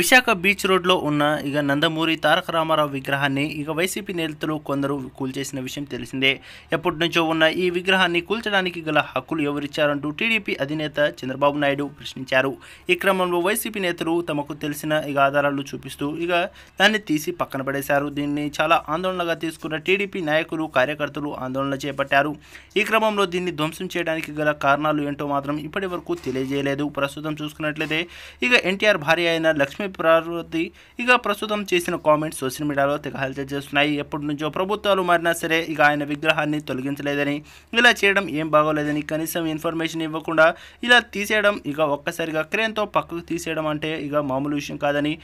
Visakha beach రోడ్లో ఉన్న ఇక నందమూరి తారక రామారావు విగ్రహాన్ని ఇక వైసీపీ నేతలు కొందరు కూల్చేసిన విషయం తెలిసిందే ఎప్పటి నుంచో ఉన్న ఈ విగ్రహాన్ని కూల్చడానికి గల హక్కులు ఎవరిచ్చారంటూ టీడీపీ అధినేత చంద్రబాబు నాయుడు ప్రశ్నించారు ఈ క్రమంలో వైసీపీ నేతలు తమకు తెలిసిన ఇక ఆధారాలు చూపిస్తూ ఇక దాన్ని తీసి పక్కన పడేశారు దీన్ని చాలా ఆందోళనగా తీసుకున్న టీడీపీ నాయకులు కార్యకర్తలు ఆందోళన చేపట్టారు ఈ క్రమంలో దీన్ని ధ్వంసం చేయడానికి గల కారణాలు ఏంటో మాత్రం ఇప్పటి వరకు తెలియజేయలేదు ప్రస్తుతం చూసుకున్నట్లయితే ఇక ఎన్టీఆర్ భార్య అయిన లక్ష్మీ లక్ష్మి ప్రారుతి ఇక ప్రస్తుతం చేసిన కామెంట్స్ సోషల్ మీడియాలో తెగ హల్చల్ చేస్తున్నాయి ఎప్పటి నుంచో ప్రభుత్వాలు మారినా సరే ఇక ఆయన విగ్రహాన్ని తొలగించలేదని ఇలా చేయడం ఏం బాగోలేదని కనీసం ఇన్ఫర్మేషన్ ఇవ్వకుండా ఇలా తీసేయడం ఇక ఒక్కసారిగా క్రేన్తో పక్కకు తీసేయడం అంటే ఇక మామూలు విషయం కాదని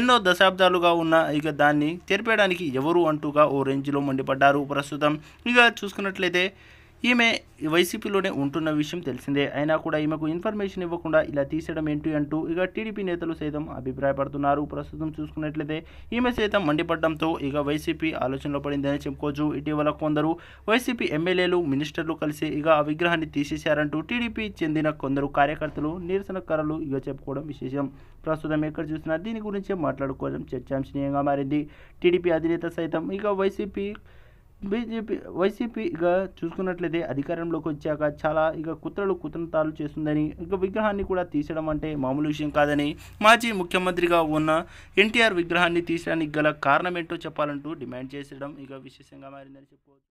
ఎన్నో దశాబ్దాలుగా ఉన్న ఇక దాన్ని తెరిపేయడానికి ఎవరు అంటూగా ఓ రేంజ్లో మండిపడ్డారు ప్రస్తుతం ఇక చూసుకున్నట్లయితే ఈమె వైసీపీలోనే ఉంటున్న విషయం తెలిసిందే అయినా కూడా ఈమెకు ఇన్ఫర్మేషన్ ఇవ్వకుండా ఇలా తీసేయడం ఏంటి అంటూ ఇక టీడీపీ నేతలు సైతం అభిప్రాయపడుతున్నారు ప్రస్తుతం చూసుకున్నట్లయితే ఈమె సైతం మండిపడడంతో ఇక వైసీపీ ఆలోచనలో పడిందని చెప్పుకోవచ్చు ఇటీవల కొందరు వైసీపీ ఎమ్మెల్యేలు మినిస్టర్లు కలిసి ఇక ఆ విగ్రహాన్ని తీసేశారంటూ టీడీపీ చెందిన కొందరు కార్యకర్తలు నిరసనకారులు ఇక చెప్పుకోవడం విశేషం ప్రస్తుతం ఎక్కడ చూసినా దీని గురించే మాట్లాడుకోవడం చర్చాంశనీయంగా మారింది టీడీపీ అధినేత సైతం ఇక వైసీపీ బీజేపీ వైసీపీగా చూసుకున్నట్లయితే అధికారంలోకి వచ్చాక చాలా ఇక కుత్రలు కుతంతాలు చేస్తుందని ఇక విగ్రహాన్ని కూడా తీసడం అంటే మామూలు విషయం కాదని మాజీ ముఖ్యమంత్రిగా ఉన్న ఎన్టీఆర్ విగ్రహాన్ని తీసడానికి గల కారణం ఏంటో చెప్పాలంటూ డిమాండ్ చేసడం ఇక విశేషంగా మారిందని చెప్పుకోవచ్చు